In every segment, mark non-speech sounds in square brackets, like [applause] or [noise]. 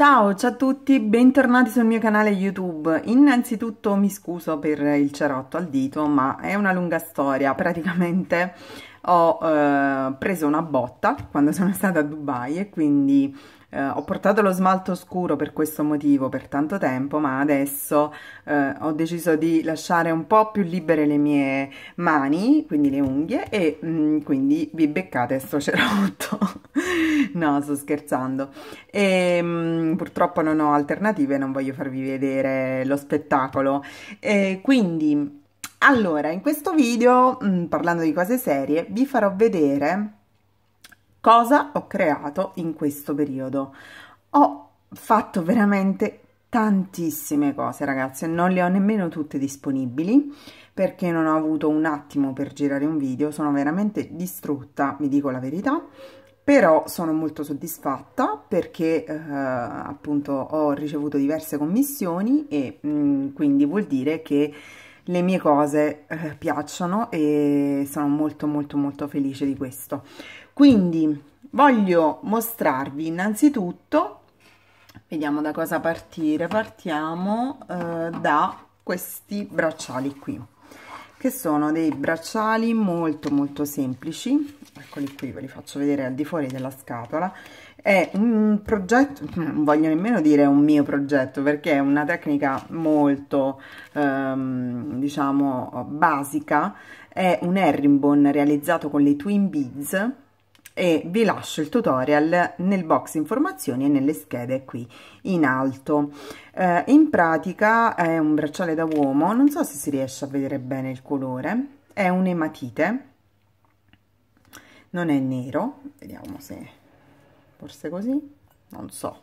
Ciao, ciao a tutti, bentornati sul mio canale YouTube. Innanzitutto mi scuso per il cerotto al dito, ma è una lunga storia. Praticamente ho eh, preso una botta quando sono stata a Dubai e quindi eh, ho portato lo smalto scuro per questo motivo per tanto tempo, ma adesso eh, ho deciso di lasciare un po' più libere le mie mani, quindi le unghie, e mh, mm, quindi vi beccate sto cerotto. [laughs] no, sto scherzando. E, mh, mm, purtroppo non ho alternative, non voglio farvi vedere lo spettacolo. E, quindi... Allora, in questo video, mh, mm, parlando di cose serie, vi farò vedere cosa ho creato in questo periodo. Ho fatto veramente tantissime cose ragazzi non le ho nemmeno tutte disponibili perché non ho avuto un attimo per girare un video sono veramente distrutta vi dico la verità però sono molto soddisfatta perché eh, appunto ho ricevuto diverse commissioni e mh, mm, quindi vuol dire che le mie cose eh, piacciono e sono molto molto molto felice di questo quindi voglio mostrarvi innanzitutto, vediamo da cosa partire, partiamo eh, da questi bracciali qui che sono dei bracciali molto molto semplici eccoli qui ve li faccio vedere al di fuori della scatola è un progetto non voglio nemmeno dire un mio progetto perché è una tecnica molto ehm, diciamo basica è un herringbone realizzato con le twin beads e vi lascio il tutorial nel box informazioni e nelle schede qui in alto eh, in pratica è un bracciale da uomo non so se si riesce a vedere bene il colore è un ematite non è nero vediamo se forse così non so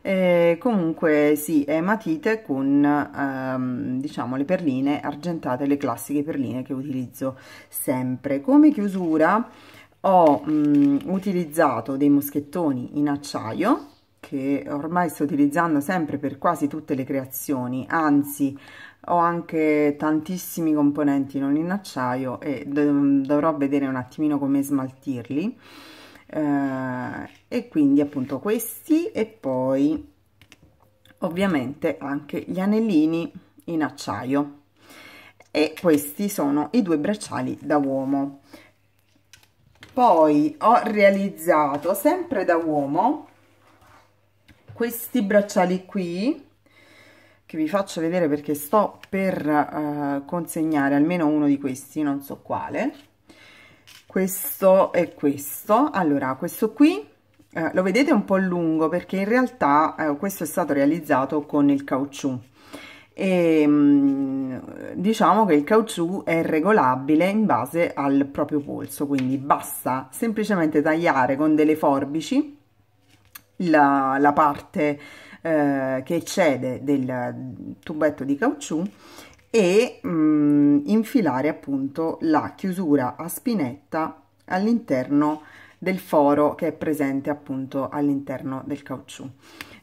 eh, comunque sì è matite con ehm, diciamo le perline argentate le classiche perline che utilizzo sempre come chiusura ho mh, utilizzato dei moschettoni in acciaio che ormai sto utilizzando sempre per quasi tutte le creazioni anzi ho anche tantissimi componenti non in acciaio e dovrò vedere un attimino come smaltirli eh, e quindi appunto questi e poi ovviamente anche gli anellini in acciaio e questi sono i due bracciali da uomo poi ho realizzato sempre da uomo questi bracciali qui che vi faccio vedere perché sto per eh, consegnare almeno uno di questi non so quale questo e questo allora questo qui eh, lo vedete un po' lungo perché in realtà eh, questo è stato realizzato con il caucciù e ehm, diciamo che il caucciù è regolabile in base al proprio polso quindi basta semplicemente tagliare con delle forbici la, la parte eh, che eccede del tubetto di caucciù e mh, mm, infilare appunto la chiusura a spinetta all'interno del foro che è presente appunto all'interno del caucciù.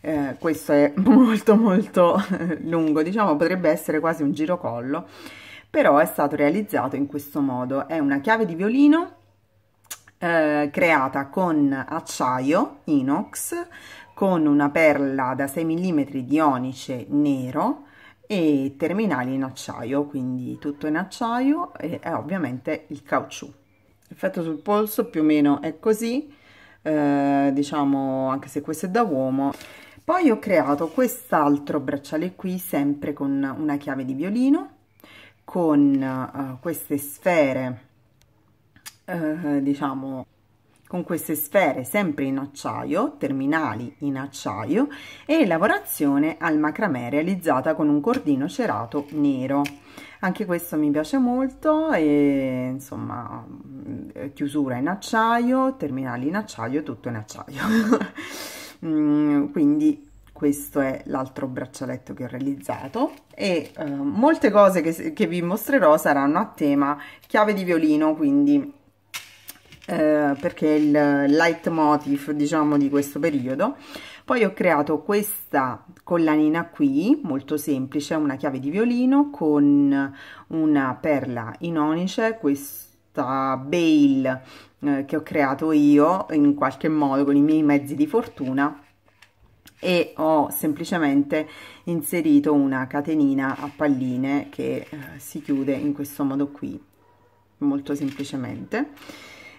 Eh, questo è [laughs] molto molto eh, lungo, diciamo potrebbe essere quasi un girocollo, però è stato realizzato in questo modo. È una chiave di violino eh, creata con acciaio inox, con una perla da 6 mm di onice nero, e terminali in acciaio, quindi tutto in acciaio e, eh, ovviamente il caucciù l'effetto sul polso più o meno è così eh, diciamo anche se questo è da uomo poi ho creato quest'altro bracciale qui sempre con una chiave di violino con eh, queste sfere eh, diciamo con queste sfere sempre in acciaio, terminali in acciaio e lavorazione al macramè realizzata con un cordino cerato nero. Anche questo mi piace molto e insomma mm, chiusura in acciaio, terminali in acciaio, tutto in acciaio. [laughs] Mm, quindi questo è l'altro braccialetto che ho realizzato e eh, molte cose che, che vi mostrerò saranno a tema chiave di violino quindi eh, perché è il leitmotiv diciamo di questo periodo poi ho creato questa collanina qui molto semplice una chiave di violino con una perla in onice questa bail eh, che ho creato io in qualche modo con i miei mezzi di fortuna e ho semplicemente inserito una catenina a palline che eh, si chiude in questo modo qui molto semplicemente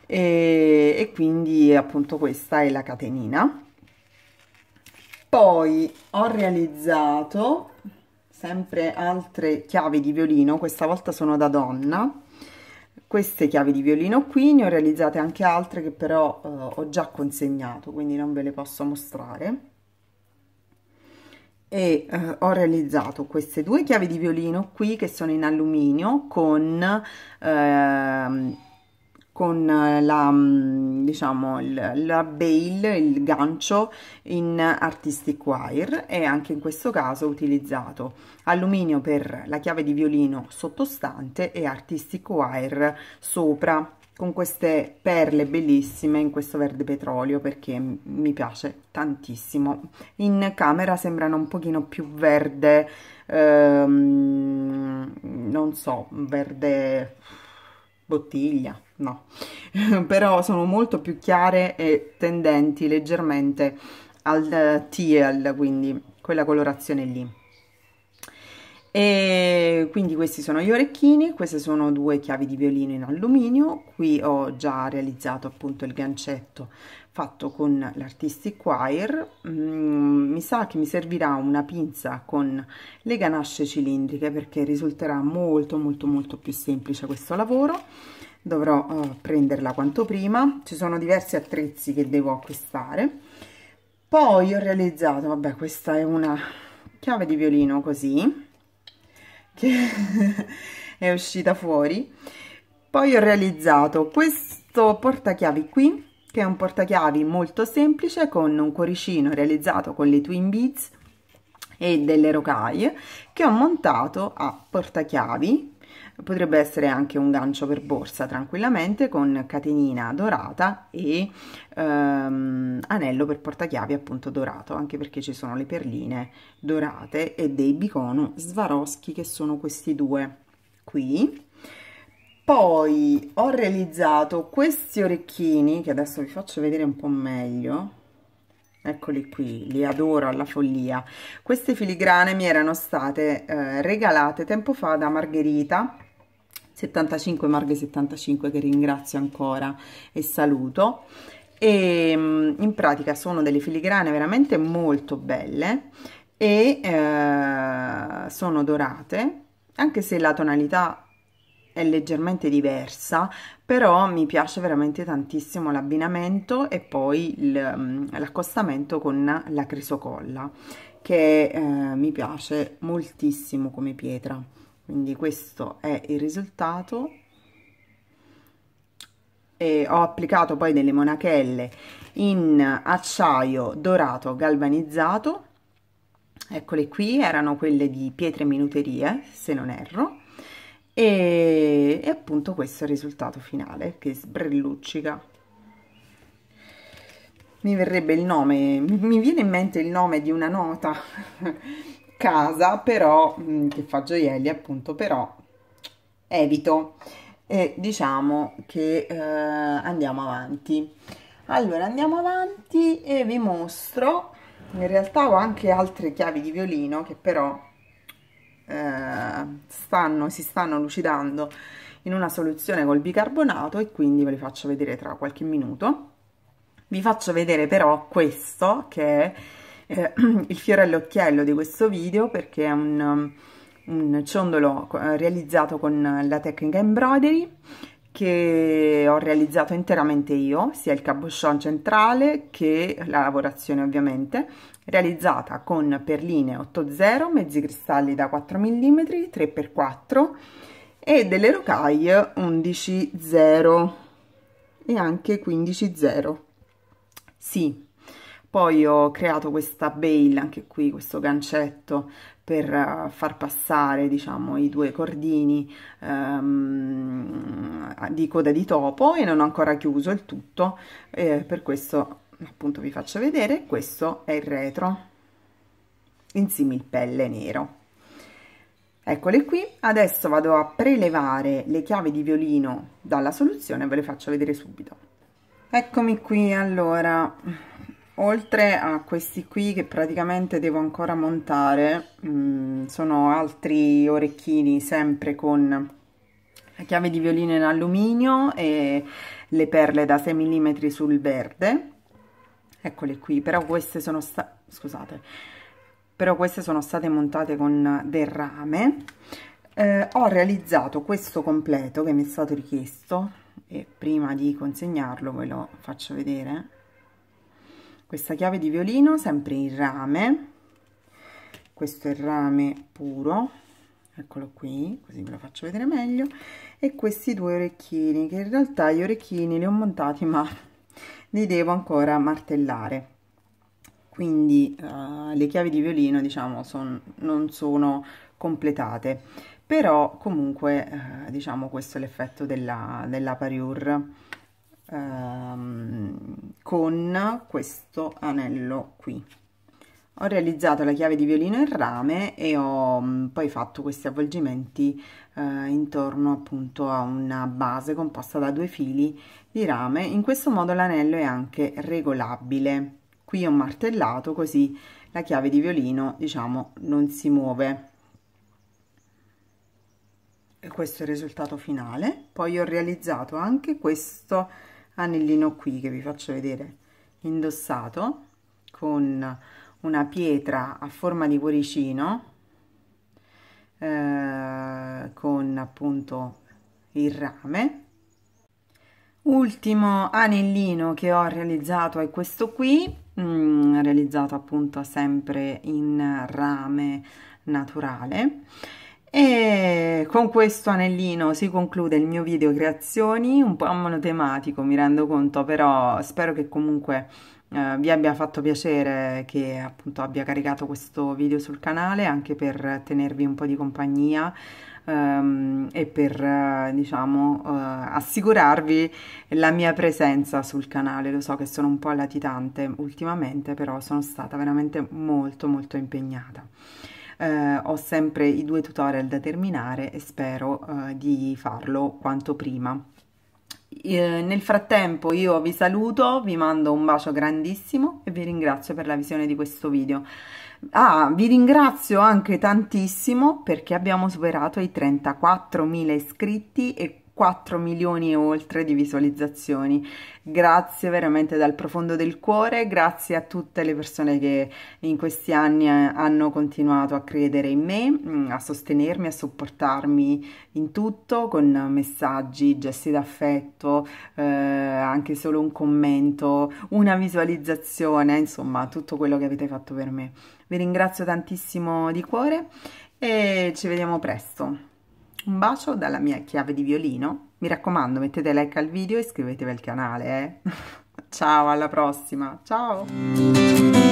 e, e quindi appunto questa è la catenina poi ho realizzato sempre altre chiavi di violino questa volta sono da donna queste chiavi di violino qui ne ho realizzate anche altre che però eh, ho già consegnato quindi non ve le posso mostrare e eh, ho realizzato queste due chiavi di violino qui che sono in alluminio con eh, con eh, la, mm, diciamo, il, la bail, il gancio in artistic wire e anche in questo caso ho utilizzato alluminio per la chiave di violino sottostante e artistic wire sopra con queste perle bellissime in questo verde petrolio perché mi piace tantissimo in camera sembrano un pochino più verde ehm, non so verde bottiglia, no, [laughs] però sono molto più chiare e tendenti leggermente al eh, teal, quindi quella colorazione lì. E quindi questi sono gli orecchini, queste sono due chiavi di violino in alluminio, qui ho già realizzato appunto il gancetto fatto con l'artistic wire, mm, mi sa che mi servirà una pinza con le ganasce cilindriche perché risulterà molto molto molto più semplice questo lavoro, dovrò eh, prenderla quanto prima, ci sono diversi attrezzi che devo acquistare, poi ho realizzato, vabbè questa è una chiave di violino così, che [laughs] è uscita fuori poi ho realizzato questo portachiavi qui che è un portachiavi molto semplice con un cuoricino realizzato con le twin beads e delle rocaille che ho montato a portachiavi potrebbe essere anche un gancio per borsa tranquillamente con catenina dorata e ehm, anello per portachiavi appunto dorato anche perché ci sono le perline dorate e dei bicono svaroschi che sono questi due qui poi ho realizzato questi orecchini che adesso vi faccio vedere un po' meglio eccoli qui, li adoro alla follia. Queste filigrane mi erano state eh, regalate tempo fa da Margherita, 75 Marghe 75 che ringrazio ancora e saluto. E mm, in pratica sono delle filigrane veramente molto belle e eh, sono dorate, anche se la tonalità è leggermente diversa però mi piace veramente tantissimo l'abbinamento e poi mm, l'accostamento con la crisocolla che eh, mi piace moltissimo come pietra quindi questo è il risultato e ho applicato poi delle monachelle in acciaio dorato galvanizzato eccole qui erano quelle di pietre minuterie se non erro e, e appunto questo è il risultato finale che sbrelluccica mi verrebbe il nome, mi viene in mente il nome di una nota [laughs] casa, però mm, che fa gioielli appunto, però evito e diciamo che eh, andiamo avanti. Allora andiamo avanti e vi mostro, in realtà ho anche altre chiavi di violino che però eh, stanno, si stanno lucidando in una soluzione col bicarbonato e quindi ve li faccio vedere tra qualche minuto. Vi faccio vedere però questo che è eh, [clears throat] il fiore all'occhiello di questo video perché è un, un ciondolo eh, realizzato con la tecnica embroidery che ho realizzato interamente io, sia il cabochon centrale che la lavorazione ovviamente, realizzata con perline 8.0, mezzi cristalli da 4 mm, 3x4 e delle rocaille 11.0 e anche 15.0. Sì, poi ho creato questa bail anche qui questo gancetto per eh, far passare diciamo i due cordini ehm, di coda di topo e non ho ancora chiuso il tutto eh, per questo appunto vi faccio vedere questo è il retro in similpelle nero eccole qui adesso vado a prelevare le chiavi di violino dalla soluzione ve le faccio vedere subito eccomi qui allora oltre a questi qui che praticamente devo ancora montare mh, mm, sono altri orecchini sempre con la chiave di violino in alluminio e le perle da 6 mm sul verde eccole qui però queste sono state scusate però queste sono state montate con del rame eh, ho realizzato questo completo che mi è stato richiesto e prima di consegnarlo ve lo faccio vedere questa chiave di violino sempre in rame questo è il rame puro eccolo qui così ve lo faccio vedere meglio e questi due orecchini che in realtà gli orecchini li ho montati ma [laughs] li devo ancora martellare quindi uh, le chiavi di violino diciamo son, non sono completate però comunque uh, diciamo questo è l'effetto della, della pariur um, con questo anello qui ho realizzato la chiave di violino in rame e ho mm, poi fatto questi avvolgimenti eh, intorno appunto a una base composta da due fili di rame in questo modo l'anello è anche regolabile qui ho martellato così la chiave di violino diciamo non si muove e questo è il risultato finale poi ho realizzato anche questo anellino qui che vi faccio vedere indossato con una pietra a forma di cuoricino eh, con appunto il rame ultimo anellino che ho realizzato è questo qui mm, realizzato appunto sempre in rame naturale e con questo anellino si conclude il mio video creazioni, un po' monotematico mi rendo conto, però spero che comunque eh, vi abbia fatto piacere che appunto abbia caricato questo video sul canale anche per tenervi un po' di compagnia ehm, e per eh, diciamo eh, assicurarvi la mia presenza sul canale. Lo so che sono un po' latitante ultimamente, però sono stata veramente molto molto impegnata eh, ho sempre i due tutorial da terminare e spero eh, di farlo quanto prima. Eh, nel frattempo io vi saluto, vi mando un bacio grandissimo e vi ringrazio per la visione di questo video. Ah, vi ringrazio anche tantissimo perché abbiamo superato i 34.000 iscritti e 4 milioni e oltre di visualizzazioni. Grazie veramente dal profondo del cuore, grazie a tutte le persone che in questi anni eh, hanno continuato a credere in me, mm, a sostenermi, a supportarmi in tutto con messaggi, gesti d'affetto, eh, anche solo un commento, una visualizzazione, insomma tutto quello che avete fatto per me. Vi ringrazio tantissimo di cuore e ci vediamo presto. Un bacio dalla mia chiave di violino. Mi raccomando, mettete like al video e iscrivetevi al canale. Eh? [laughs] Ciao, alla prossima. Ciao.